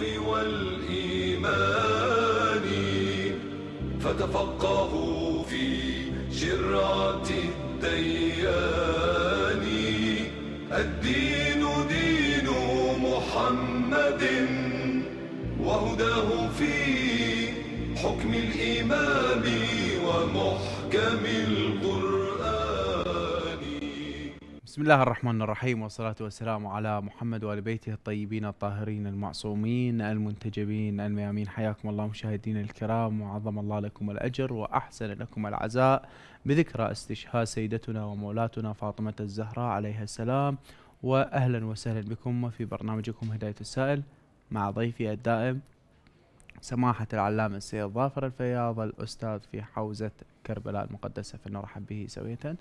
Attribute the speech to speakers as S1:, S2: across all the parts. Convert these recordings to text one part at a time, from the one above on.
S1: الحق والإيمان فتفقهوا في شرعة الديان الدين دين محمد وهداه في حكم الإمام بسم الله الرحمن الرحيم والصلاة والسلام على محمد وآل بيته الطيبين الطاهرين المعصومين المنتجبين الميامين حياكم الله مشاهدينا الكرام وعظم الله لكم الأجر وأحسن لكم العزاء بذكرى استشهاد سيدتنا ومولاتنا فاطمة الزهراء عليها السلام وأهلا وسهلا بكم في برنامجكم هداية السائل مع ضيفي الدائم سماحة العلامة السيد ظافر الفياض الأستاذ في حوزة كربلاء المقدسة فلنرحب به سوية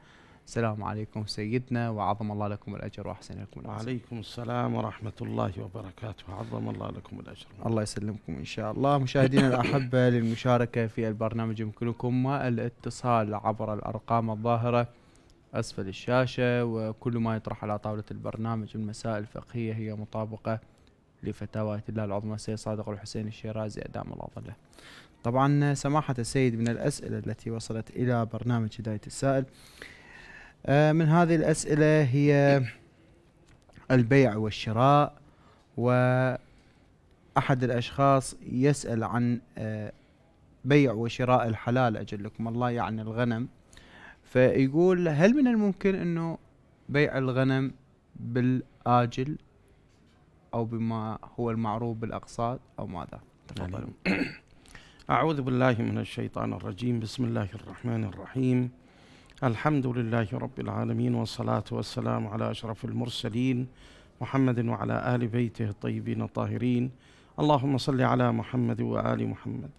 S1: السلام عليكم سيدنا وعظم الله لكم الأجر وأحسن لكم الأجر وعليكم السلام ورحمة
S2: الله وبركاته
S1: عظم الله لكم الأجر الله يسلمكم إن شاء الله مشاهدينا الأحبة للمشاركة في البرنامج يمكنكم الاتصال عبر الأرقام الظاهرة أسفل الشاشة وكل ما يطرح على طاولة البرنامج من مسائل فقهية هي مطابقة لفتاوى الله العظمى السيد صادق الحسين الشيرازي أدام الله ظله طبعا سماحة السيد من الأسئلة التي وصلت إلى برنامج هداية السائل آه، من هذه الأسئلة هي البيع والشراء وأحد الأشخاص يسأل عن آه، بيع وشراء الحلال أجلكم الله يعني الغنم فيقول هل من الممكن أنه بيع الغنم بالآجل أو بما هو المعروف بالأقساط أو ماذا تفضلوا أعوذ بالله من الشيطان
S2: الرجيم بسم الله الرحمن الرحيم الحمد لله رب العالمين والصلاة والسلام على أشرف المرسلين محمد وعلى آل بيته الطيبين الطاهرين اللهم صل على محمد وآل محمد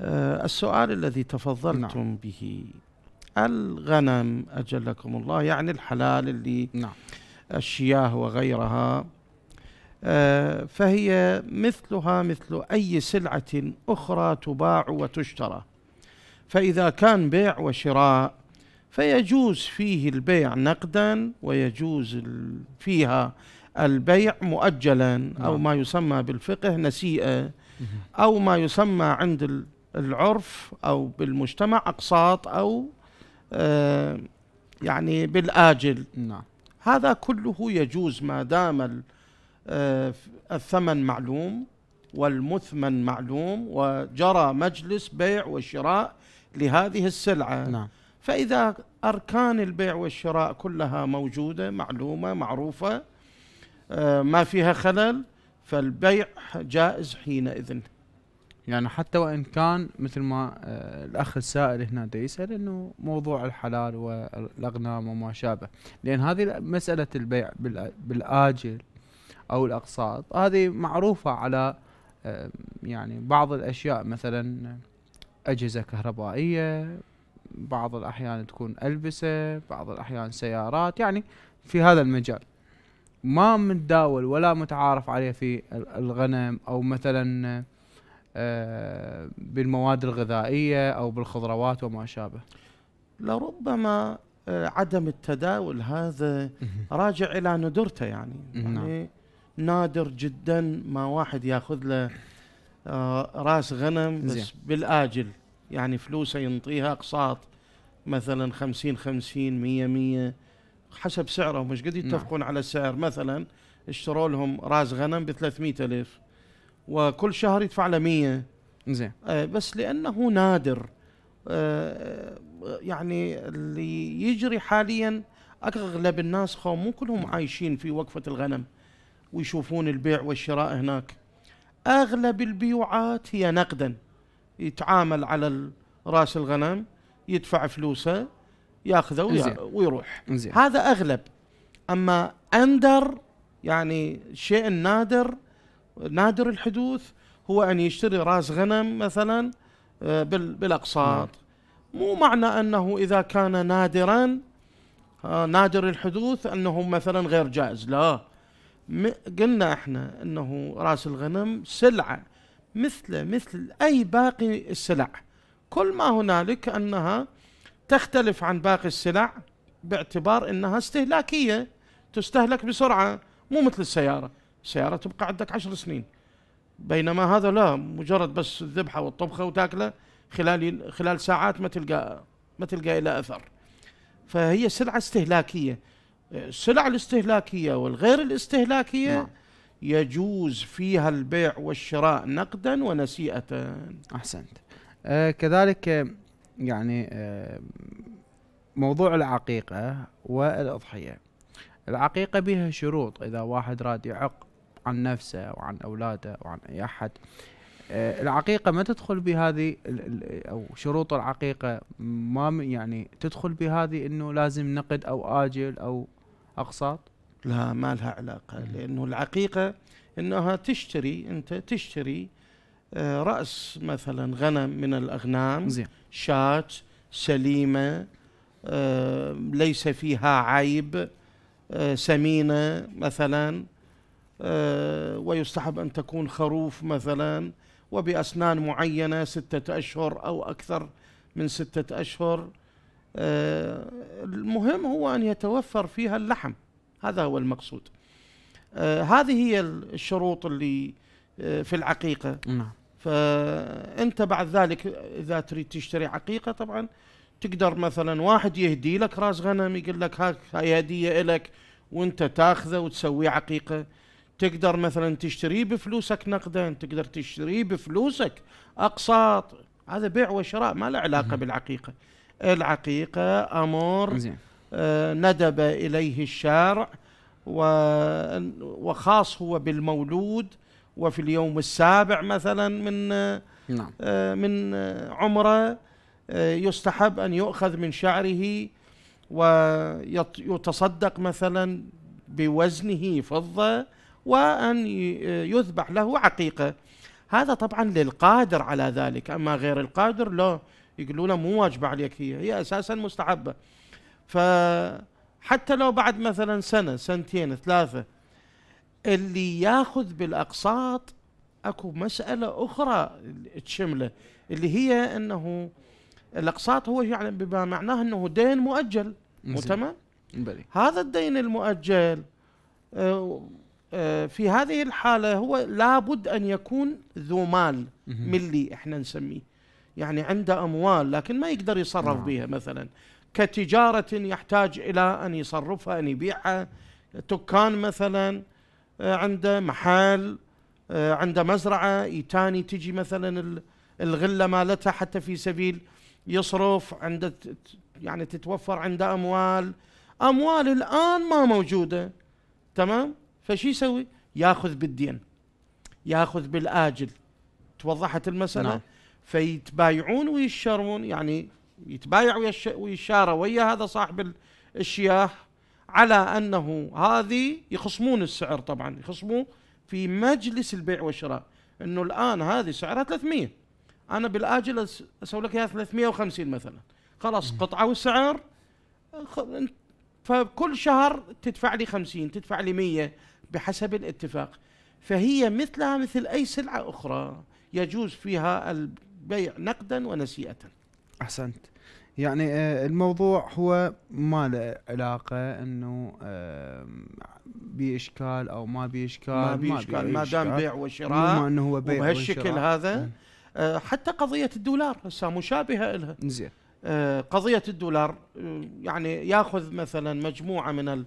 S2: آه، السؤال الذي تفضلتم نعم. به الغنم أجلكم الله يعني الحلال اللي نعم. الشياه وغيرها آه، فهي مثلها مثل أي سلعة أخرى تباع وتشترى فإذا كان بيع وشراء فيجوز فيه البيع نقدا ويجوز فيها البيع مؤجلا أو نعم. ما يسمى بالفقه نسيئة أو ما يسمى عند العرف أو بالمجتمع أقساط أو آه، يعني بالآجل نعم. هذا كله يجوز ما دام آه، الثمن معلوم والمثمن معلوم وجرى مجلس بيع وشراء لهذه السلعة نعم. فإذا أركان البيع والشراء كلها موجودة معلومة معروفة آه، ما فيها خلل
S1: فالبيع جائز حينئذ يعني حتى وان كان مثل ما آه، الاخ السائل هنا يسال انه موضوع الحلال والاغنام وما شابه لان هذه مساله البيع بالاجل او الاقساط هذه معروفه على آه، يعني بعض الاشياء مثلا اجهزه كهربائيه بعض الأحيان تكون ألبسة بعض الأحيان سيارات يعني في هذا المجال ما متداول ولا متعارف عليه في الغنم أو مثلا آه، بالمواد الغذائية أو بالخضروات وما شابه لربما آه، عدم التداول
S2: هذا راجع إلى ندرته يعني, يعني نعم. نادر جدا ما واحد ياخذ له آه، راس غنم بس بالآجل يعني فلوسه ينطيها اقساط مثلا 50 50 100 100 حسب سعرهم مش قد نعم. يتفقون نعم. على السعر مثلا اشتروا لهم راس غنم ب 300000 وكل شهر يدفع له 100 زين آه، بس لانه نادر آه، يعني اللي يجري حاليا اغلب الناس خو مو كلهم عايشين في وقفه الغنم ويشوفون البيع والشراء هناك اغلب البيوعات هي نقدا يتعامل على راس الغنم يدفع فلوسه ياخذه ويا ويروح انزين. هذا اغلب اما اندر يعني الشيء النادر نادر الحدوث هو ان يشتري راس غنم مثلا آه، بالاقساط نعم. مو معنى انه اذا كان نادرا آه، نادر الحدوث انه مثلا غير جائز لا قلنا احنا انه راس الغنم سلعه مثله مثل اي باقي السلع كل ما هنالك انها تختلف عن باقي السلع باعتبار انها استهلاكيه تستهلك بسرعه مو مثل السياره، السياره تبقى عندك عشر سنين بينما هذا لا مجرد بس الذبحه والطبخه وتاكله خلال خلال ساعات ما تلقى ما تلقى له اثر. فهي سلعه استهلاكيه. السلع الاستهلاكيه والغير الاستهلاكيه نعم. يجوز
S1: فيها البيع والشراء نقدا ونسيئه. احسنت. آه، كذلك آه، يعني آه، موضوع العقيقة والأضحية العقيقة بها شروط إذا واحد راد يعق عن نفسه وعن أولاده وعن أي أحد العقيقة ما تدخل بهذه أو شروط العقيقة ما يعني تدخل بهذه إنه لازم نقد أو آجل أو أقساط لا ما لها علاقة لأنه العقيقة إنها
S2: تشتري أنت تشتري آه، رأس مثلا غنم من الأغنام زين. شاة سليمة آه، ليس فيها عيب آه، سمينة مثلا ويستحب أن تكون خروف مثلا وبأسنان معينة ستة أشهر أو أكثر من ستة أشهر المهم هو أن يتوفر فيها اللحم هذا هو المقصود هذه هي الشروط اللي في العقيقة نعم فانت بعد ذلك اذا تريد تشتري عقيقه طبعا تقدر مثلا واحد يهدي لك راس غنم يقول لك هاك هاي هديه لك وانت تاخذه وتسويه عقيقه تقدر مثلا تشتريه بفلوسك نقدا تقدر تشتريه بفلوسك اقساط هذا بيع وشراء ما له علاقه بالعقيقه العقيقه امر آه ندب اليه الشارع وخاص هو بالمولود وفي اليوم السابع مثلا من نعم. آه، من آه، عمره آه، يستحب أن يؤخذ من شعره ويتصدق مثلا بوزنه فضة وأن يذبح له عقيقة هذا طبعا للقادر على ذلك أما غير القادر لا يقولوا له مو واجبة عليك هي هي أساسا مستحبة فحتى لو بعد مثلا سنة سنتين ثلاثة اللي ياخذ بالاقساط اكو مساله اخرى تشمله اللي هي انه الاقساط هو يعني بما معناه انه دين مؤجل تمام؟ هذا الدين المؤجل آه، آه، في هذه الحالة هو لابد أن يكون ذو مال ملي إحنا نسميه يعني عنده أموال لكن ما يقدر يصرف نعم. بها مثلا كتجارة يحتاج إلى أن يصرفها أن يبيعها دكان مثلا آه، عنده محل آه، عنده مزرعة يتاني تجي مثلا الغلة مالتها حتى في سبيل يصرف عنده يعني تتوفر عنده أموال أموال الآن ما موجودة تمام فشي يسوي ياخذ بالدين ياخذ بالآجل توضحت المسألة نعم. فيتبايعون ويشارون يعني يتبايع ويشارى ويا هذا صاحب الشياه على انه هذه يخصمون السعر طبعا يخصمون في مجلس البيع والشراء انه الان هذه سعرها 300 انا بالاجل اسوي لك اياها 350 مثلا خلاص قطعه والسعر فكل شهر تدفع لي 50 تدفع لي 100 بحسب الاتفاق فهي مثلها مثل اي سلعه اخرى يجوز فيها البيع نقدا ونسيئه
S1: احسنت يعني آه، الموضوع هو ما له علاقه انه باشكال او ما باشكال ما باشكال ما دام بيع وشراء ما انه هو بيع وبهالشكل هذا إيه. آه، حتى قضيه الدولار هسه
S2: مشابهه لها زين آه، قضيه الدولار يعني ياخذ مثلا مجموعه من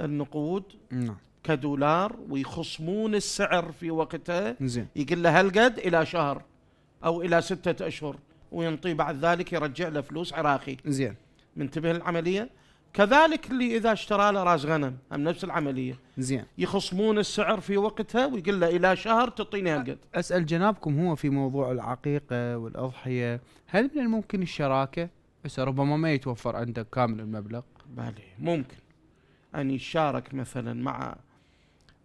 S2: النقود نعم كدولار ويخصمون السعر في وقتها زين يقول له هالقد الى شهر او الى سته اشهر وينطيه بعد ذلك يرجع له فلوس عراقي زين منتبه للعمليه كذلك اللي اذا اشترى له راس غنم هم نفس العمليه زين يخصمون السعر في وقتها ويقول له الى شهر تعطيني هالقد
S1: اسال جنابكم هو في موضوع العقيقه والاضحيه هل من الممكن الشراكه بس ربما ما يتوفر عندك كامل المبلغ بالي ممكن ان يشارك مثلا مع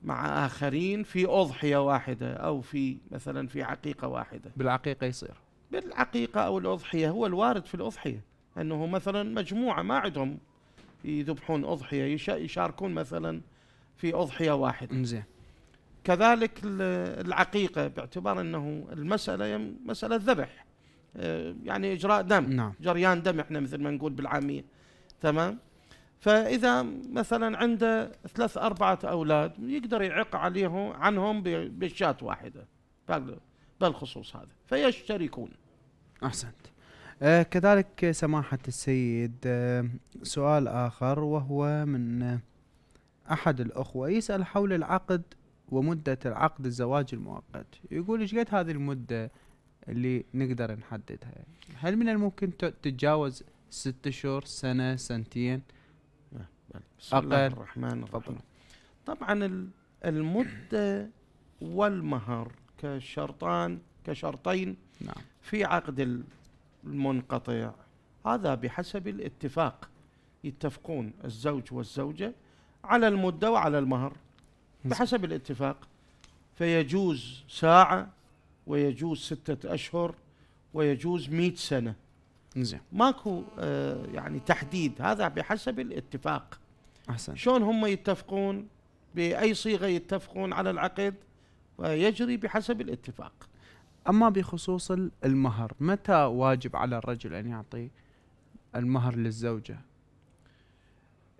S1: مع اخرين في اضحيه
S2: واحده او في مثلا في عقيقه واحده بالعقيقه يصير بالعقيقة أو الأضحية هو الوارد في الأضحية أنه مثلا مجموعة ما عندهم يذبحون أضحية يشاركون مثلا في أضحية واحدة زين كذلك العقيقة باعتبار أنه المسألة مسألة ذبح آه، يعني إجراء دم نعم. جريان دم إحنا مثل ما نقول بالعامية تمام فإذا مثلا عنده ثلاث أربعة أولاد يقدر يعق عليهم عنهم بشات واحدة بالخصوص هذا فيشتركون
S1: أحسنت آه كذلك سماحة السيد آه سؤال آخر وهو من آه أحد الأخوة يسأل حول العقد ومدة العقد الزواج المؤقت يقول إيش قد هذه المدة اللي نقدر نحددها هل من الممكن تتجاوز ست شهور سنة سنتين آه، أقل الرحمن الرحيم
S2: طبعا المدة والمهر كشرطان كشرطين نعم. في عقد المنقطع هذا بحسب الاتفاق يتفقون الزوج والزوجة على المدة وعلى المهر بحسب الاتفاق فيجوز ساعة ويجوز ستة أشهر ويجوز مئة سنة زين ماكو آه يعني تحديد هذا بحسب الاتفاق احسن شلون هم يتفقون باي صيغه يتفقون على العقد
S1: ويجري آه، بحسب الاتفاق اما بخصوص المهر متى واجب على الرجل ان يعطي المهر للزوجه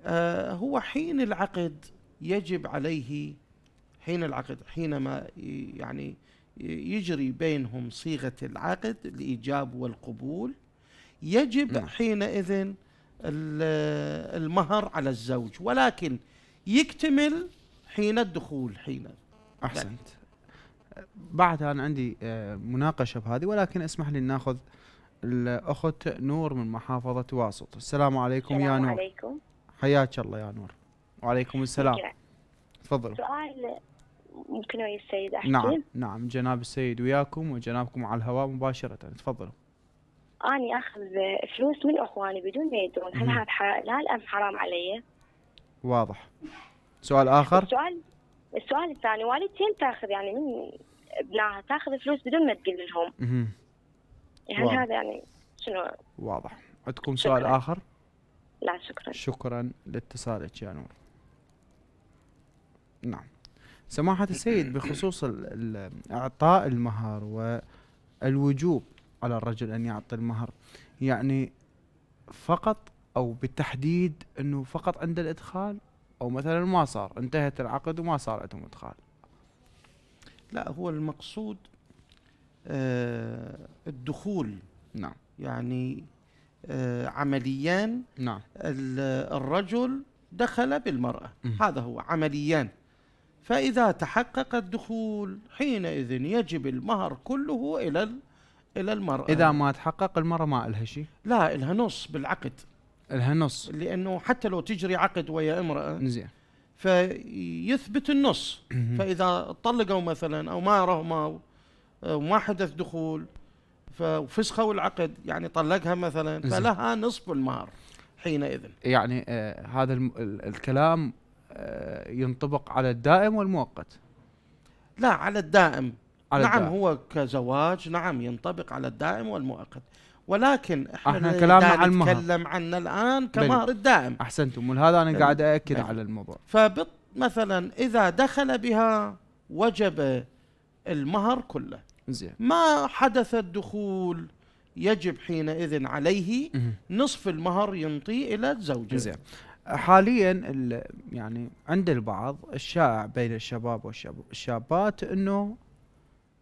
S1: آه
S2: هو حين العقد يجب عليه حين العقد حينما يعني يجري بينهم صيغه العقد الايجاب والقبول يجب نعم. حينئذ المهر على الزوج
S1: ولكن يكتمل حين الدخول حين احسنت بعدها انا عندي آه، مناقشه بهذه ولكن اسمح لي ناخذ الاخت نور من محافظه واسط السلام عليكم السلام يا نور عليكم حياك الله يا نور وعليكم السلام تفضلوا
S3: سؤال ممكن ويا السيد
S1: احكي نعم نعم جناب السيد وياكم وجنابكم على الهواء مباشره تفضلوا
S4: اني اخذ فلوس من اخواني بدون ما يدرون هل هذا حلال ام حرام علي؟
S1: واضح سؤال اخر؟
S4: سؤال السؤال الثاني والدتي انت تاخذ يعني من ابنائها تاخذ فلوس بدون ما تقول
S1: لهم يعني هذا
S4: يعني شنو
S1: واضح عندكم سؤال شكرا. اخر لا شكرا شكرا لاتصالك يا نور نعم سماحة السيد بخصوص إعطاء المهر والوجوب على الرجل أن يعطي المهر يعني فقط أو بالتحديد أنه فقط عند الإدخال او مثلا ما صار انتهت العقد وما صار عندهم ادخال لا هو المقصود آه الدخول نعم
S2: يعني آه عمليا نعم الرجل دخل بالمرأة هذا هو عمليا فإذا تحقق الدخول حينئذ يجب المهر كله إلى إلى المرأة إذا ما تحقق المرأة ما لها شيء لا لها نص بالعقد لها نص لانه حتى لو تجري عقد ويا امراه زين فيثبت النص فاذا طلقوا مثلا او ما رهموا وما حدث دخول ففسخوا العقد يعني طلقها مثلا فلها نصف المهر حينئذ
S1: يعني آه هذا الكلام آه ينطبق على الدائم والمؤقت
S2: لا على الدائم على نعم الدائم. هو كزواج نعم ينطبق على الدائم والمؤقت ولكن
S1: احنا, احنا كلامنا عن المهر نتكلم
S2: عنه الان كمهر الدائم
S1: احسنتم ولهذا انا قاعد اكد على الموضوع
S2: فبط مثلا اذا دخل بها وجب المهر كله زين ما حدث الدخول يجب
S1: حينئذ عليه نصف المهر ينطي الى الزوجه زين حاليا يعني عند البعض الشائع بين الشباب والشابات انه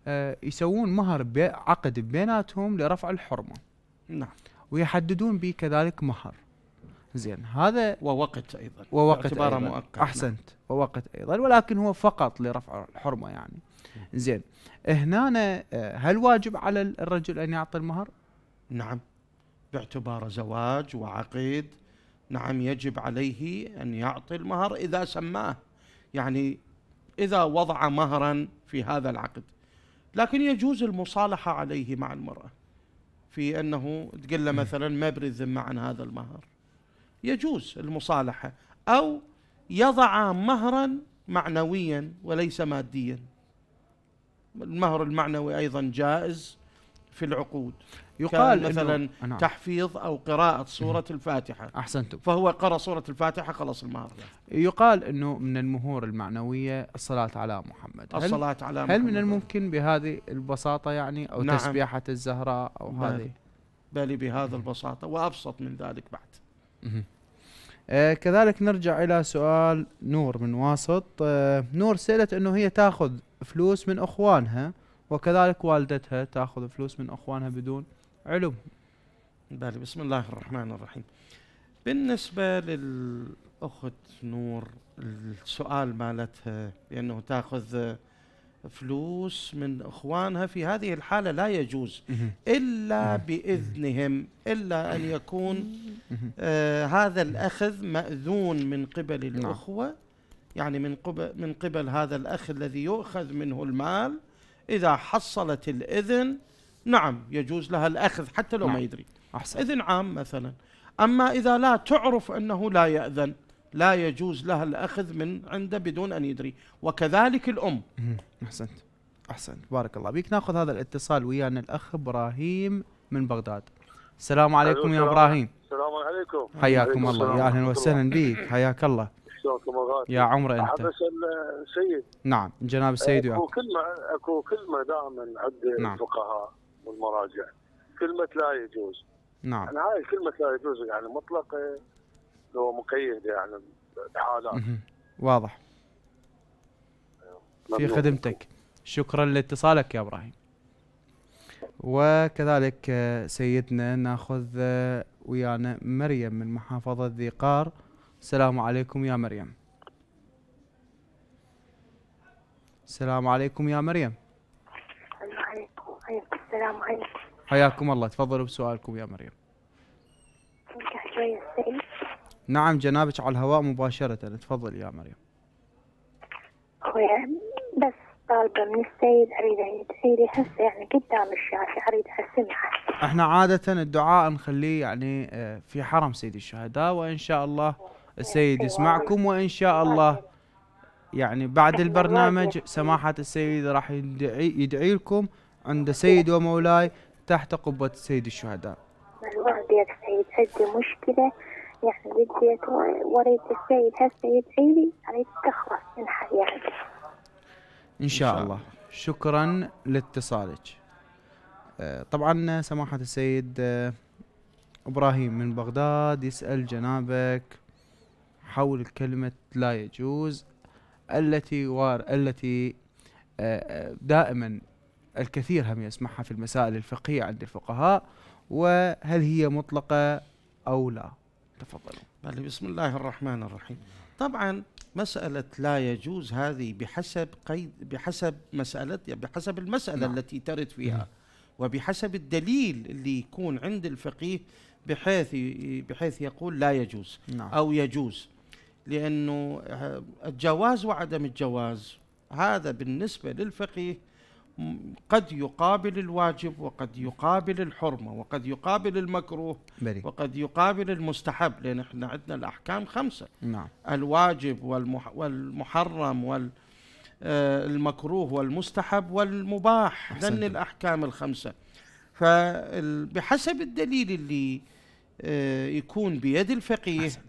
S1: آه، يسوون مهر عقد بيناتهم لرفع الحرمه نعم ويحددون به كذلك مهر زين هذا ووقت ايضا ووقت اعتباره مؤقت احسنت نعم. ووقت ايضا ولكن هو فقط لرفع الحرمه يعني زين هنا آه، هل واجب على الرجل ان يعطي المهر؟ نعم
S2: باعتباره زواج وعقيد نعم يجب عليه ان يعطي المهر اذا سماه يعني اذا وضع مهرا في هذا العقد لكن يجوز المصالحه عليه مع المراه في أنه تقول له مثلا ما بريد ذمة عن هذا المهر يجوز المصالحة أو يضع مهرا معنويا وليس ماديا المهر المعنوي أيضا جائز في العقود يقال مثلا نعم.
S1: تحفيظ او قراءه سوره الفاتحه احسنتم فهو قرا سوره الفاتحه خلص المهر يقال انه من المهور المعنويه الصلاه على محمد هل الصلاه على محمد هل من الممكن بهذه البساطه يعني او نعم. تسبيحه الزهراء او نعم. هذه بل بهذا البساطه وابسط من ذلك بعد آه كذلك نرجع الى سؤال نور من واسط آه نور سالت انه هي تاخذ فلوس من اخوانها وكذلك والدتها تاخذ فلوس من اخوانها بدون علوم بالي بسم الله الرحمن الرحيم بالنسبة للأخت
S2: نور السؤال مالتها بأنه تأخذ فلوس من إخوانها في هذه الحالة لا يجوز إلا بإذنهم إلا أن يكون آه هذا الأخذ مأذون من قبل نعم. الأخوة يعني من قبل, من قبل هذا الأخ الذي يؤخذ منه المال إذا حصلت الإذن نعم يجوز لها الأخذ حتى لو نعم. ما يدري أحسن. إذن عام مثلا أما إذا لا تعرف أنه لا يأذن لا
S1: يجوز لها الأخذ من عنده بدون أن يدري وكذلك الأم أحسنت أحسنت بارك الله بيك ناخذ هذا الاتصال ويانا الأخ إبراهيم من بغداد السلام عليكم يا إبراهيم
S3: السلام عليكم حياكم الله يا أهلا وسهلا بك حياك الله يا عمر انت بس السيد
S1: نعم جناب السيد اكو
S3: كلمه اكو كلمه دائما عند نعم. الفقهاء والمراجع كلمة لا يجوز نعم يعني هاي كلمة لا يجوز يعني مطلقة هو مقيد يعني بحالات واضح في خدمتك
S1: شكرا لاتصالك يا ابراهيم وكذلك آه، سيدنا ناخذ آه، ويانا مريم من محافظة ذي قار السلام عليكم يا مريم السلام عليكم يا مريم حياكم الله تفضلوا بسؤالكم يا مريم نعم جنابك على الهواء مباشرة تفضل يا مريم
S4: أخويا بس طالبة من السيد أريد أن يدعي لي هسه يعني قدام الشاشة
S1: أريد أسمع احنا عادة الدعاء نخليه يعني آه، في حرم سيد الشهداء وإن شاء الله السيد يسمعكم وإن شاء الله يعني بعد البرنامج سماحة السيد راح يدعي, يدعي لكم عند سيد ومولاي تحت قبة سيد الشهداء
S3: والله ديال سيد هذه مشكلة يعني ديال وريت السيد
S4: هذا السيد عيلي عليك يعني تخلص من حياتي
S1: إن شاء الله شكرا لاتصالك آه، طبعا سماحة السيد آه، إبراهيم من بغداد يسأل جنابك حول كلمة لا يجوز التي وار التي آه، دائما الكثير هم يسمعها في المسائل الفقهية عند الفقهاء وهل هي مطلقة أو لا تفضلوا بسم الله الرحمن الرحيم
S2: طبعا مسألة لا يجوز هذه بحسب قيد بحسب مسألة يعني بحسب المسألة نعم. التي ترد فيها نعم. وبحسب الدليل اللي يكون عند الفقيه بحيث بحيث يقول لا يجوز نعم. أو يجوز لأنه آه، الجواز وعدم الجواز هذا بالنسبة للفقيه قد يقابل الواجب وقد يقابل الحرمة وقد يقابل المكروه بلي. وقد يقابل المستحب لأن احنا عندنا الأحكام خمسة نعم. الواجب والمح والمحرم والمكروه آه، والمستحب والمباح ضمن الأحكام الخمسة فبحسب الدليل اللي آه، يكون بيد الفقيه أحسن.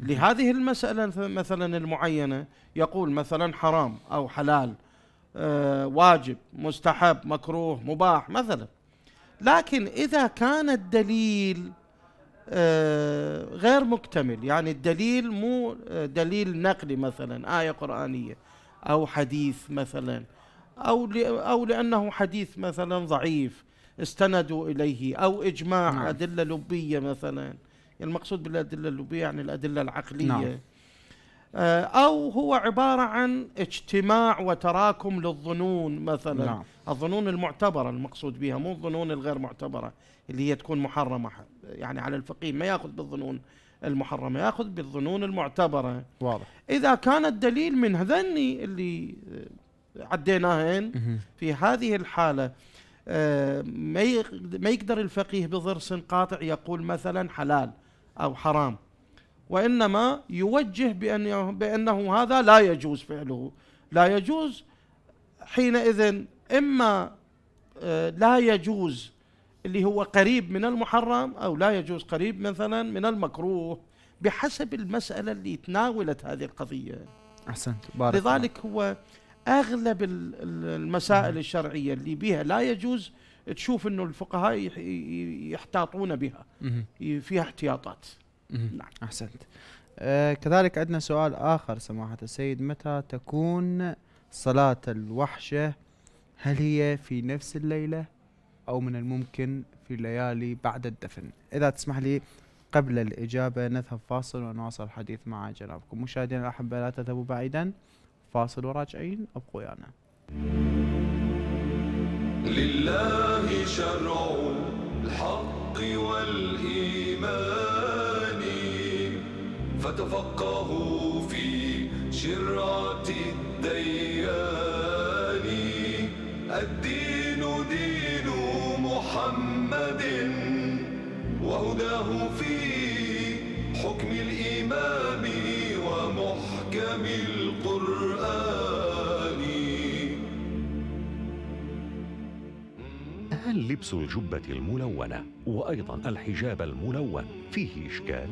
S2: لهذه المسألة مثلا المعينة يقول مثلا حرام أو حلال آه، واجب مستحب مكروه مباح مثلا لكن اذا كان الدليل آه، غير مكتمل يعني الدليل مو آه، دليل نقلي مثلا ايه قرانيه او حديث مثلا او او لانه حديث مثلا ضعيف استندوا اليه او اجماع نعم. ادله لبيه مثلا يعني المقصود بالادله اللبيه يعني الادله العقليه نعم. آه، أو هو عبارة عن اجتماع وتراكم للظنون مثلا نعم. الظنون المعتبرة المقصود بها مو الظنون الغير معتبرة اللي هي تكون محرمة يعني على الفقيه ما يأخذ بالظنون المحرمة يأخذ بالظنون المعتبرة واضح إذا كان الدليل من هذني اللي عديناهن في هذه الحالة آه، ما يقدر الفقيه بضرس قاطع يقول مثلا حلال أو حرام وإنما يوجه بأن بأنه هذا لا يجوز فعله لا يجوز حينئذ إما آه، لا يجوز اللي هو قريب من المحرم أو لا يجوز قريب مثلا من المكروه بحسب المسألة اللي تناولت هذه القضية
S1: أحسنت بارك
S2: لذلك هو أغلب المسائل الشرعية اللي بها لا يجوز تشوف أنه الفقهاء يحتاطون بها فيها احتياطات
S1: نعم احسنت آه كذلك عندنا سؤال اخر سماحه السيد متى تكون صلاه الوحشه هل هي في نفس الليله او من الممكن في الليالي بعد الدفن اذا تسمح لي قبل الإجابة نذهب فاصل ونواصل الحديث مع جنابكم مشاهدينا الأحبة لا تذهبوا بعيدا فاصل وراجعين ابقوا ويانا لله شرع
S5: الحق والإيمان وتفقهوا في شرعة الديان الدين دين محمد وهداه في حكم الإمام ومحكم القرآن هل لبس الجبة الملونة وأيضا الحجاب الملون فيه إشكال؟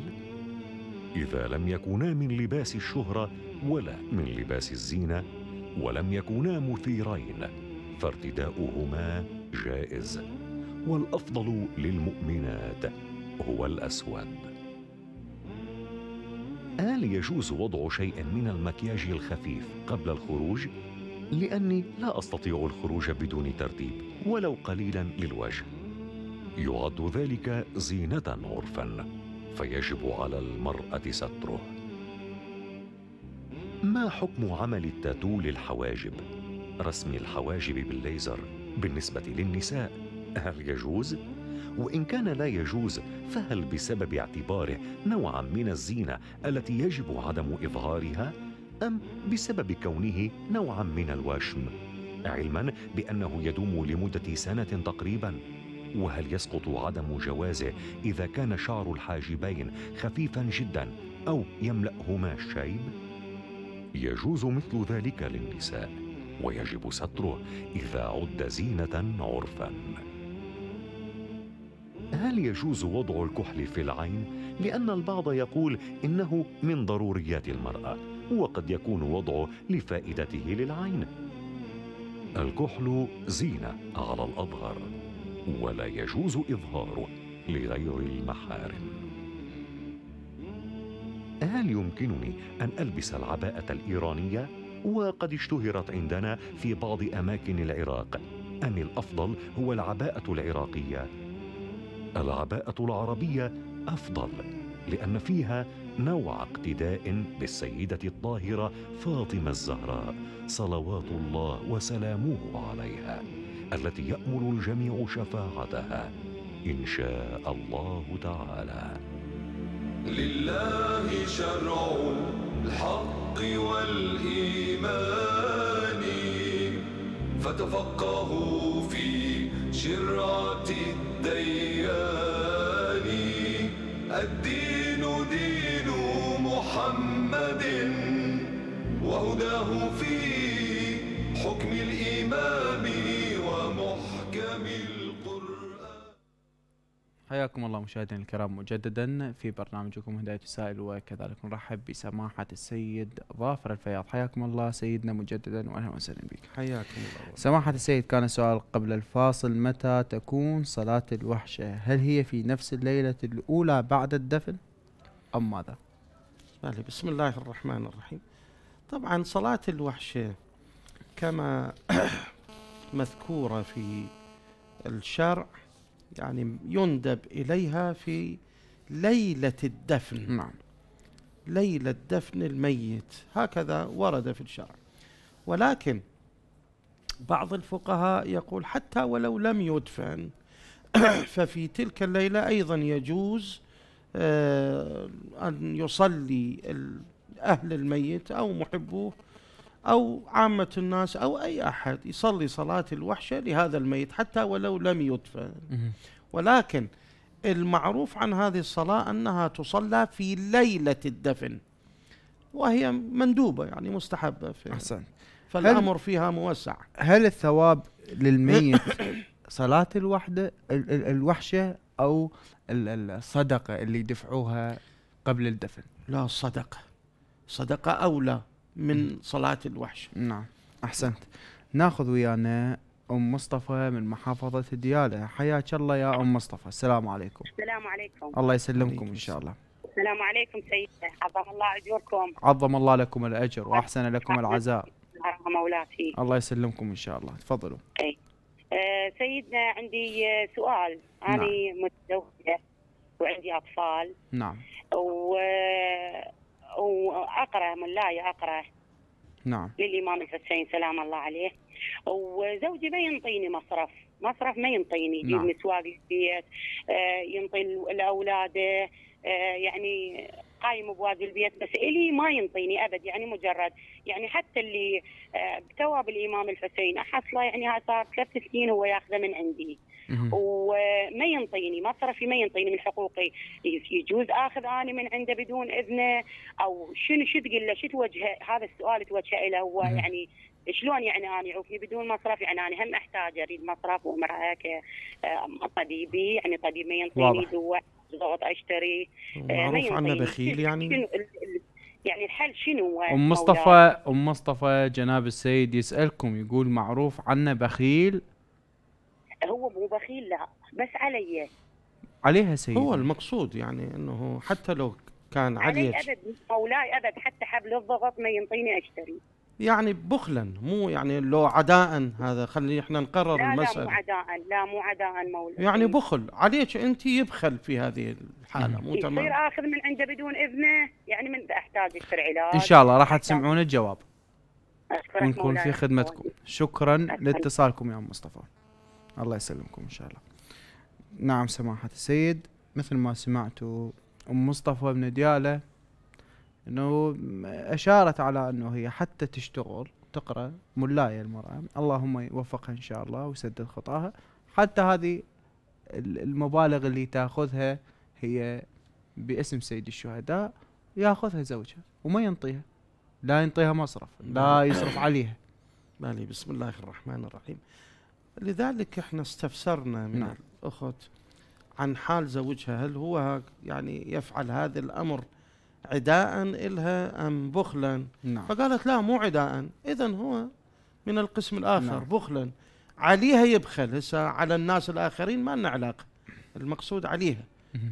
S5: إذا لم يكونا من لباس الشهرة ولا من لباس الزينة ولم يكونا مثيرين فارتداؤهما جائز والأفضل للمؤمنات هو الأسود هل يجوز وضع شيء من المكياج الخفيف قبل الخروج؟ لأني لا أستطيع الخروج بدون ترتيب ولو قليلا للوجه يعد ذلك زينة عرفاً فيجب على المراه ستره ما حكم عمل التاتو للحواجب رسم الحواجب بالليزر بالنسبه للنساء هل يجوز وان كان لا يجوز فهل بسبب اعتباره نوعا من الزينه التي يجب عدم اظهارها ام بسبب كونه نوعا من الوشم علما بانه يدوم لمده سنه تقريبا وهل يسقط عدم جوازه إذا كان شعر الحاجبين خفيفا جدا أو يملأهما الشيب؟ يجوز مثل ذلك للنساء ويجب ستره إذا عد زينة عرفا هل يجوز وضع الكحل في العين؟ لأن البعض يقول إنه من ضروريات المرأة وقد يكون وضعه لفائدته للعين الكحل زينة على الأظهر ولا يجوز إظهاره لغير المحارم هل يمكنني أن ألبس العباءة الإيرانية؟ وقد اشتهرت عندنا في بعض أماكن العراق أم الأفضل هو العباءة العراقية؟ العباءة العربية أفضل لأن فيها نوع اقتداء بالسيدة الطاهرة فاطمة الزهراء صلوات الله وسلامه عليها التي يامل الجميع شفاعتها ان شاء الله تعالى لله شرع الحق والايمان فتفقهوا في شرعه الديان الدين دين محمد وهداه في
S1: حياكم الله مشاهدينا الكرام مجددا في برنامجكم هداية السائل وكذلك نرحب بسماحة السيد ظافر الفياض حياكم الله سيدنا مجددا وأهلا وسهلا بك حياكم الله سماحة السيد كان السؤال قبل الفاصل متى تكون صلاة الوحشة هل هي في نفس الليلة الأولى بعد الدفن أم ماذا بسم الله الرحمن
S2: الرحيم طبعا صلاة الوحشة كما مذكورة في الشرع يعني يندب إليها في ليلة الدفن نعم ليلة دفن الميت هكذا ورد في الشرع ولكن بعض الفقهاء يقول حتى ولو لم يدفن ففي تلك الليلة أيضا يجوز آه، أن يصلي أهل الميت أو محبوه أو عامة الناس أو أي أحد يصلي صلاة الوحشة لهذا الميت حتى ولو لم يدفن ولكن المعروف عن هذه الصلاة أنها تصلى في ليلة الدفن وهي مندوبة يعني مستحبة في أحسن فالأمر فيها موسع
S1: هل الثواب للميت صلاة الوحدة الوحشة أو الصدقة اللي دفعوها قبل الدفن لا الصدقة صدقة أولى من صلاة الوحش نعم أحسنت ناخذ ويانا ام مصطفى من محافظه دياله حياك الله يا ام مصطفى السلام عليكم
S4: السلام عليكم الله
S1: يسلمكم ان شاء الله
S4: السلام عليكم سيدنا عظم الله اجوركم
S1: عظم الله لكم الاجر واحسن لكم العزاء
S4: مولاتي الله
S1: يسلمكم ان شاء الله تفضلوا
S4: اي آه، سيدنا عندي سؤال انا نعم. متزوجه وعندي اطفال نعم و واقرا ملاي اقرا نعم للامام الحسين سلام الله عليه وزوجي ما ينطيني مصرف مصرف ما ينطيني يجيب نعم. مسواق البيت آه، ينطي لاولاده آه، يعني قايم بوادي البيت بس الي ما ينطيني ابد يعني مجرد يعني حتى اللي آه، بتواب الإمام الحسين احصله يعني هاي صار ثلاث سنين هو ياخذه من عندي وما ينطيني مصرفي ما ينطيني من حقوقي يجوز اخذ انا من عنده بدون اذنه او شنو شو تقول له شو توجهه هذا السؤال توجهه له هو يعني شلون يعني انا يعوفني بدون مصرف يعني انا هم احتاج اريد مصرف وامراه طبيبي يعني طبيب ما ينطيني دواء ضغط اشتري آه، معروف عنه بخيل يعني يعني الحل شنو ام مصطفى
S1: ام مصطفى جناب السيد يسالكم يقول معروف عنا بخيل
S4: هو مو بخيل لا بس علي
S1: عليها سيد هو
S2: المقصود يعني انه حتى لو كان علي علي
S4: ابد مولاي ابد حتى حبل الضغط ما ينطيني اشتري
S2: يعني بخلا مو يعني لو عداء هذا خلي احنا نقرر لا المسألة لا مو
S4: عداء لا مو عداء مولاي يعني
S2: بخل عليك انت يبخل في
S1: هذه الحالة مو تمام يصير
S4: اخذ من عنده بدون اذنه يعني من احتاج يصير علاج ان شاء
S1: الله راح تسمعون الجواب ونكون في خدمتكم شكرا لاتصالكم يا ام مصطفى الله يسلمكم ان شاء الله نعم سماحة السيد مثل ما سمعتوا ام مصطفى بن ديالة انه اشارت على انه هي حتى تشتغل تقرا ملاية المرأة اللهم يوفقها ان شاء الله ويسدد خطاها حتى هذه المبالغ اللي تاخذها هي باسم سيد الشهداء ياخذها زوجها وما ينطيها لا ينطيها مصرف لا يصرف عليها مالي يعني بسم الله الرحمن الرحيم
S2: لذلك احنا استفسرنا من نعم. الاخت عن حال زوجها هل هو يعني يفعل هذا الامر عداء إلها أم بخلا نعم. فقالت لا مو عداء إذا هو من القسم الآخر نعم. بخلا عليها يبخل هسه على الناس الآخرين ما لنا علاقة المقصود عليها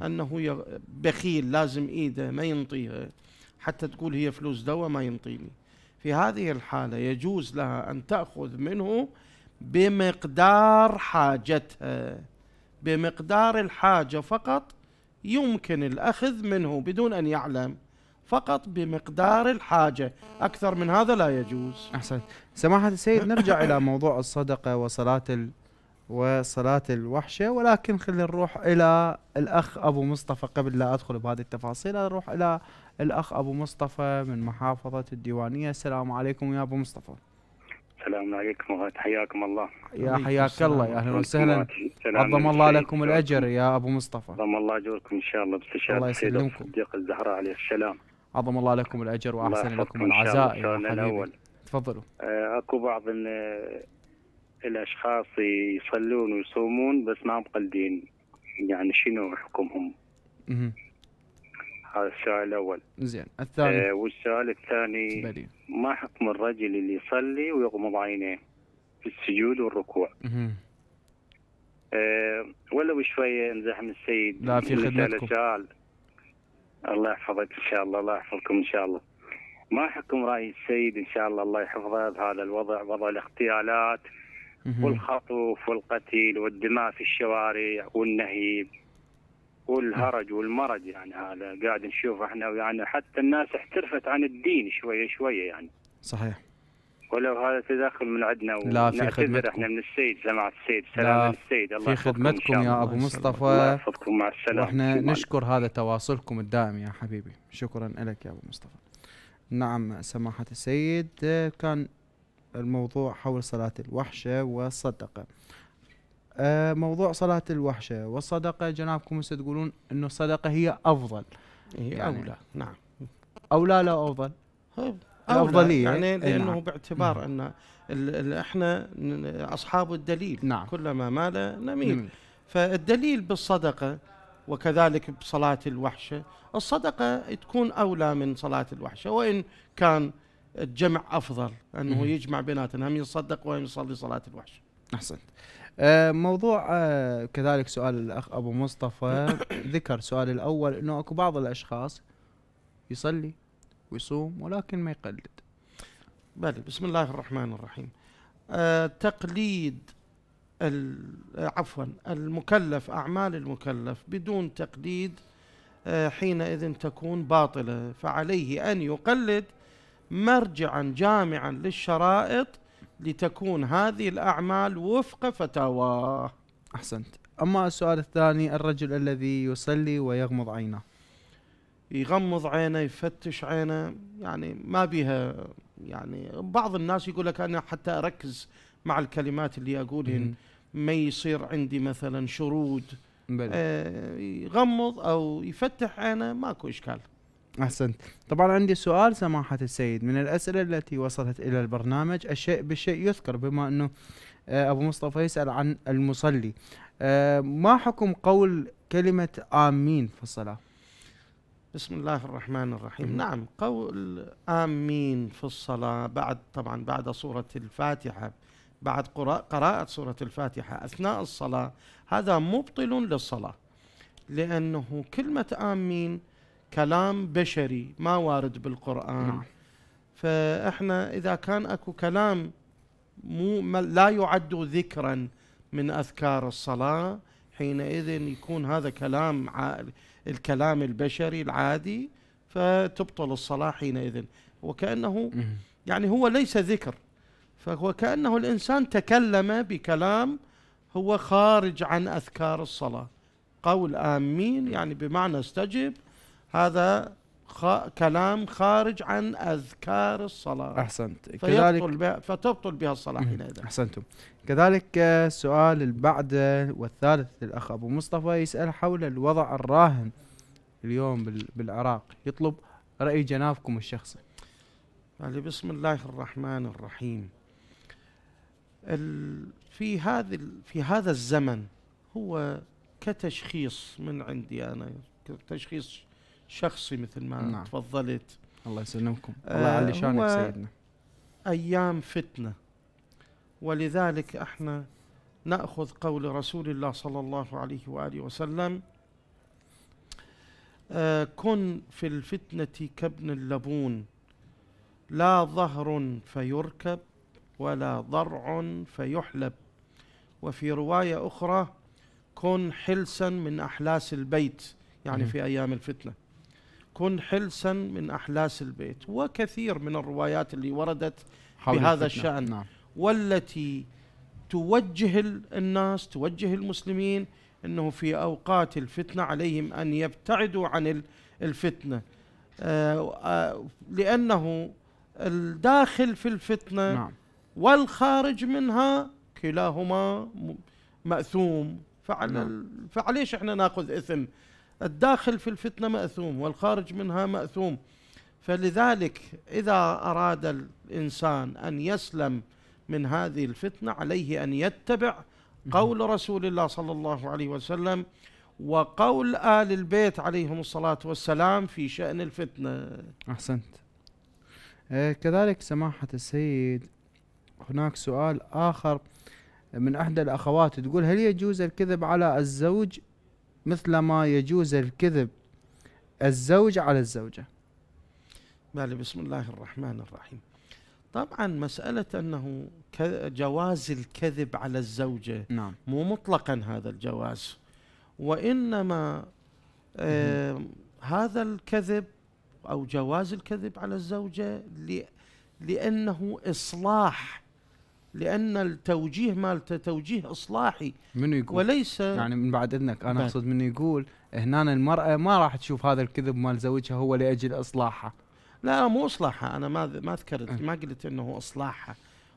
S2: أنه بخيل لازم إيده ما ينطيها حتى تقول هي فلوس دواء ما ينطيني في هذه الحالة يجوز لها أن تأخذ منه بمقدار حاجتها بمقدار الحاجة فقط يمكن الأخذ منه بدون أن يعلم فقط بمقدار الحاجة
S1: أكثر من هذا لا يجوز أحسن سماحة السيد نرجع إلى موضوع الصدقة وصلاة ال... وصلاة الوحشة ولكن خلينا نروح إلى الأخ أبو مصطفى قبل لا أدخل بهذه التفاصيل نروح إلى الأخ أبو مصطفى من محافظة الديوانية السلام عليكم يا أبو مصطفى
S3: السلام عليكم وحياكم الله يا حياك الله يا اهلا وسهلا عظم الله لكم الاجر يا
S1: ابو مصطفى عظم
S3: الله اجوركم ان شاء الله باستشهاد الله يسلمكم الصديق الزهراء عليه السلام
S1: عظم الله لكم الاجر واحسن لكم العزاء يا حبيبي الأول. تفضلوا
S3: آه، اكو بعض الاشخاص يصلون ويصومون بس ما مقلدين يعني شنو حكمهم؟ هذا السؤال الاول
S1: زين الثاني آه
S3: والسؤال الثاني ما حكم الرجل اللي يصلي ويغمض عينيه في السجود والركوع آه ولو شويه نزحم السيد لا في خدمتكم سؤال الله يحفظك ان شاء الله الله يحفظكم ان شاء الله ما حكم راي السيد ان شاء الله الله يحفظه بهذا الوضع وضع الاغتيالات والخطف والقتيل والدماء في الشوارع والنهيب والهرج نعم. والمرض يعني هذا قاعد نشوف احنا يعني حتى الناس احترفت عن الدين شويه شويه يعني صحيح ولو هذا تداخل من عندنا لا في خدمتكم احنا من السيد جماعه السيد سلام السيد الله في خدمتكم يا ابو مصطفى الله يحفظكم مع السلامه واحنا نشكر
S1: هذا تواصلكم الدائم يا حبيبي شكرا لك يا ابو مصطفى نعم سماحة السيد كان الموضوع حول صلاة الوحشة والصدقة آه موضوع صلاة الوحشة والصدقة جنابكم هسه تقولون انه الصدقة هي افضل هي يعني اولى نعم اولى لا افضل
S2: افضلية يعني إيه، نعم. لانه نعم. باعتبار ان احنا اصحاب الدليل نعم كلما مال نميل نعم. فالدليل بالصدقة وكذلك بصلاة الوحشة الصدقة تكون أولى من صلاة الوحشة وإن كان الجمع أفضل أنه م- يجمع بيناتنا هم يصدق وهم يصلي صلاة الوحشة
S1: أحسنت آه، موضوع آه، كذلك سؤال الاخ ابو مصطفى ذكر سؤال الاول انه اكو بعض الاشخاص يصلي ويصوم ولكن ما يقلد بلى بسم الله الرحمن الرحيم آه تقليد
S2: عفوا المكلف اعمال المكلف بدون تقليد آه حينئذ تكون باطله فعليه ان يقلد مرجعا جامعا للشرائط لتكون هذه الأعمال
S1: وفق فتاواه أحسنت أما السؤال الثاني الرجل الذي يصلي ويغمض عينه يغمض عينه يفتش عينه يعني ما
S2: بيها يعني بعض الناس يقول لك أنا حتى أركز مع الكلمات اللي أقولهن ما يصير عندي مثلا شرود آه يغمض
S1: أو يفتح عينه ماكو إشكال أحسنت طبعا عندي سؤال سماحة السيد من الأسئلة التي وصلت إلى البرنامج الشيء بالشيء يذكر بما أنه آه، أبو مصطفى يسأل عن المصلي آه، ما حكم قول كلمة آمين في الصلاة بسم الله الرحمن الرحيم نعم
S2: قول آمين في الصلاة بعد طبعا بعد سورة الفاتحة بعد قراءة سورة الفاتحة أثناء الصلاة هذا مبطل للصلاة لأنه كلمة آمين كلام بشري ما وارد بالقرآن نعم. فإحنا إذا كان أكو كلام مو لا يعد ذكرا من أذكار الصلاة حينئذ يكون هذا كلام الكلام البشري العادي فتبطل الصلاة حينئذ وكأنه يعني هو ليس ذكر فهو كأنه الإنسان تكلم بكلام هو خارج عن أذكار الصلاة قول آمين يعني بمعنى استجب هذا خ... كلام خارج عن أذكار الصلاة أحسنت كذلك
S1: بها فتبطل بها الصلاة حينئذ أحسنتم كذلك السؤال آه، البعد آه، والثالث للأخ أبو مصطفى يسأل حول الوضع الراهن اليوم بال... بالعراق يطلب رأي جنابكم الشخصي يعني بسم الله الرحمن الرحيم ال... في
S2: هذه في هذا الزمن هو كتشخيص من عندي أنا تشخيص شخصي مثل ما نعم. تفضلت
S1: الله يسلمكم
S2: آه الله يعلي شانك سيدنا ايام فتنه ولذلك احنا ناخذ قول رسول الله صلى الله عليه واله وسلم آه كن في الفتنه كابن اللبون لا ظهر فيركب ولا ضرع فيحلب وفي روايه اخرى كن حلسا من احلاس البيت يعني في ايام الفتنه كن حلسا من أحلاس البيت وكثير من الروايات اللي وردت بهذا الشأن نعم. والتي توجه الناس توجه المسلمين أنه في أوقات الفتنة عليهم أن يبتعدوا عن الفتنة آه، آه، لأنه الداخل في الفتنة نعم. والخارج منها كلاهما مأثوم فعلى نعم. فعليش احنا ناخذ اثم الداخل في الفتنة مأثوم والخارج منها مأثوم فلذلك إذا أراد الإنسان أن يسلم من هذه الفتنة عليه أن يتبع قول رسول الله صلى الله عليه وسلم وقول آل البيت عليهم الصلاة والسلام في شأن الفتنة
S1: أحسنت آه، كذلك سماحة السيد هناك سؤال آخر من إحدى الأخوات تقول هل يجوز الكذب على الزوج مثلما يجوز الكذب الزوج على الزوجة بلى بسم الله الرحمن
S2: الرحيم طبعا مسألة أنه جواز الكذب على الزوجة نعم. مو مطلقا هذا الجواز وإنما آه هذا الكذب أو جواز الكذب على الزوجة لأنه إصلاح لان التوجيه مالته توجيه اصلاحي
S1: منو يقول وليس يعني من بعد اذنك انا اقصد منو يقول هنا المراه ما راح تشوف هذا الكذب مال زوجها هو لاجل اصلاحها لا مو اصلاحها انا ما
S2: ما ذكرت ما قلت انه اصلاحها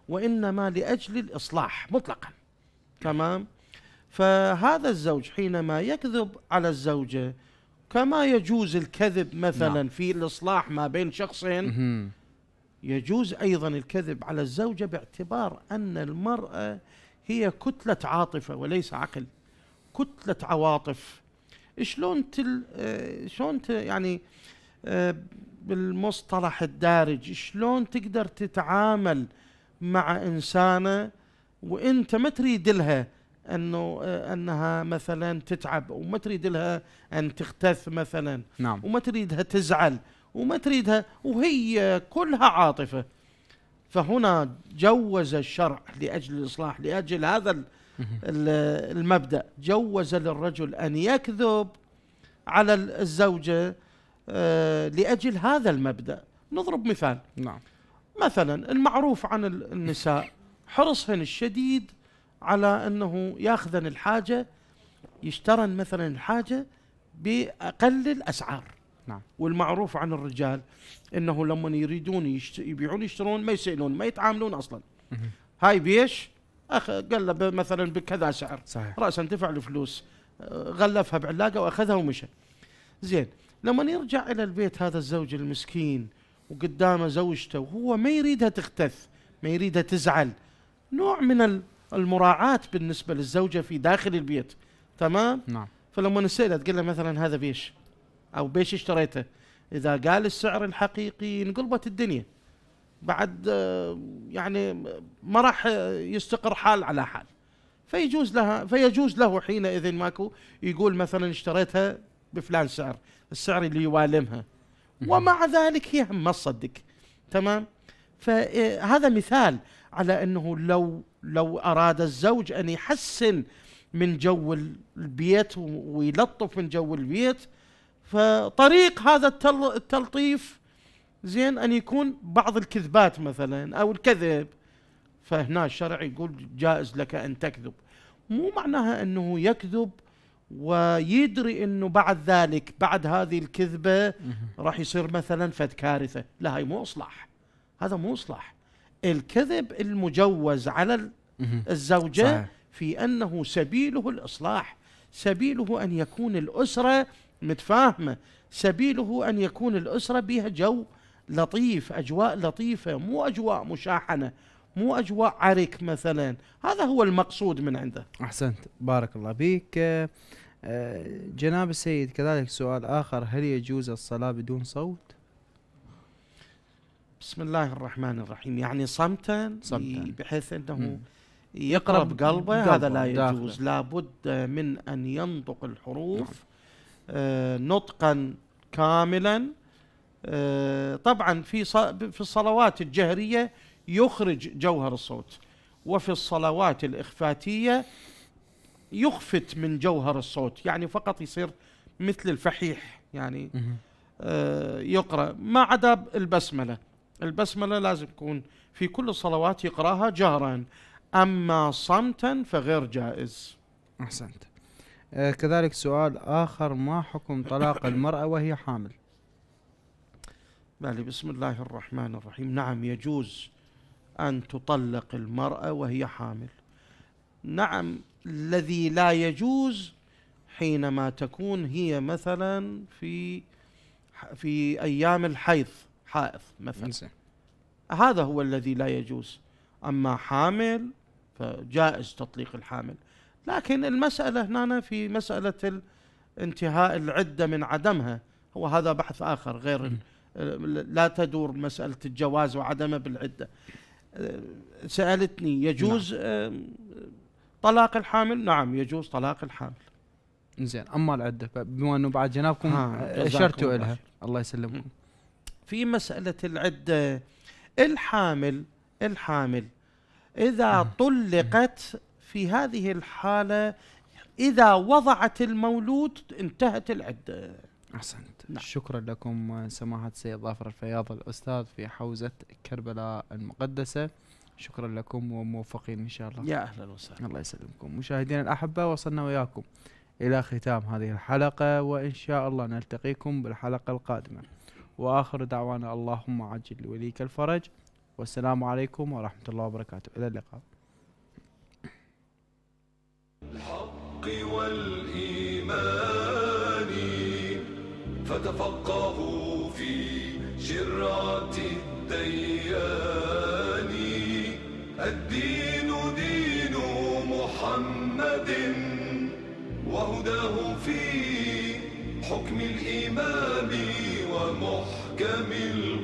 S2: وانما لاجل الاصلاح مطلقا تمام فهذا الزوج حينما يكذب على الزوجه كما يجوز الكذب مثلا نعم. في الاصلاح ما بين شخصين يجوز ايضا الكذب على الزوجه باعتبار ان المراه هي كتله عاطفه وليس عقل كتله عواطف شلون تل آه، شلون تل يعني آه، بالمصطلح الدارج شلون تقدر تتعامل مع انسانه وانت ما تريد لها انه آه، انها مثلا تتعب وما تريد لها ان تختث مثلا نعم. وما تريدها تزعل وما تريدها وهي كلها عاطفه فهنا جوز الشرع لاجل الاصلاح لاجل هذا المبدا جوز للرجل ان يكذب على الزوجه آه، لاجل هذا المبدا نضرب مثال نعم مثلا المعروف عن النساء حرصهن الشديد على انه ياخذن الحاجه يشترن مثلا الحاجه باقل الاسعار نعم والمعروف عن الرجال انه لما يريدون يشت... يبيعون يشترون ما يسالون ما يتعاملون اصلا هاي بيش أخ... قال له مثلا بكذا سعر صحيح. راسا دفع الفلوس آه، غلفها بعلاقه واخذها ومشى زين لما يرجع الى البيت هذا الزوج المسكين وقدامه زوجته وهو ما يريدها تختث ما يريدها تزعل نوع من المراعاة بالنسبة للزوجة في داخل البيت تمام نعم فلما نسألها تقول له مثلا هذا بيش او بيش اشتريته اذا قال السعر الحقيقي انقلبت الدنيا بعد يعني ما راح يستقر حال على حال فيجوز لها فيجوز له حينئذ ماكو يقول مثلا اشتريتها بفلان سعر السعر اللي يوالمها ومع ذلك هي ما تصدق تمام فهذا مثال على انه لو لو اراد الزوج ان يحسن من جو البيت ويلطف من جو البيت فطريق هذا التلطيف زين ان يكون بعض الكذبات مثلا او الكذب فهنا الشرع يقول جائز لك ان تكذب مو معناها انه يكذب ويدري انه بعد ذلك بعد هذه الكذبه راح يصير مثلا فد كارثه لا هاي مو اصلاح هذا مو اصلاح الكذب المجوز على
S3: الزوجه صحيح.
S2: في انه سبيله الاصلاح سبيله ان يكون الاسره متفاهمة سبيله أن يكون الأسرة بها جو لطيف أجواء لطيفة مو أجواء مشاحنة مو أجواء عرك مثلا هذا هو المقصود
S1: من عنده أحسنت بارك الله بك آه، جناب السيد كذلك سؤال آخر هل يجوز الصلاة بدون صوت؟ بسم الله الرحمن الرحيم يعني صمتا, صمتاً. بحيث أنه م. يقرب قلبه, قلبه
S2: هذا لا يجوز داخل. لابد من أن ينطق الحروف نعم. آه، نطقا كاملا آه، طبعا في في الصلوات الجهريه يخرج جوهر الصوت وفي الصلوات الاخفاتيه يخفت من جوهر الصوت يعني فقط يصير مثل الفحيح يعني آه، يقرا ما عدا البسمله البسمله لازم تكون في كل الصلوات يقراها جهرا اما صمتا
S1: فغير جائز احسنت آه، كذلك سؤال آخر ما حكم طلاق المرأة وهي حامل بالي بسم الله الرحمن الرحيم
S2: نعم يجوز أن تطلق المرأة وهي حامل نعم الذي لا يجوز حينما تكون هي مثلا في في أيام الحيض حائض مثلا نسي. هذا هو الذي لا يجوز أما حامل فجائز تطليق الحامل لكن المسألة هنا في مسألة انتهاء العدة من عدمها هو هذا بحث آخر غير لا تدور مسألة الجواز وعدمه بالعدة أه، سألتني يجوز نعم. طلاق الحامل نعم يجوز طلاق الحامل زين اما العده بما انه بعد جنابكم أه، اشرتوا الها
S1: الله يسلمكم
S2: في مساله العده الحامل الحامل اذا طلقت في هذه الحالة إذا وضعت المولود انتهت العدة
S1: أحسنت نعم. شكرا لكم سماحة سيد ظافر الفياض الأستاذ في حوزة كربلاء المقدسة شكرا لكم وموفقين إن شاء الله يا أهلا وسهلا الله يسلمكم مشاهدينا الأحبة وصلنا وياكم إلى ختام هذه الحلقة وإن شاء الله نلتقيكم بالحلقة القادمة وآخر دعوانا اللهم عجل وليك الفرج والسلام عليكم ورحمة الله وبركاته إلى اللقاء الحق والإيمان فتفقهوا في شرعة الديان
S3: الدين دين محمد وهداه في حكم الإمام ومحكم القرآن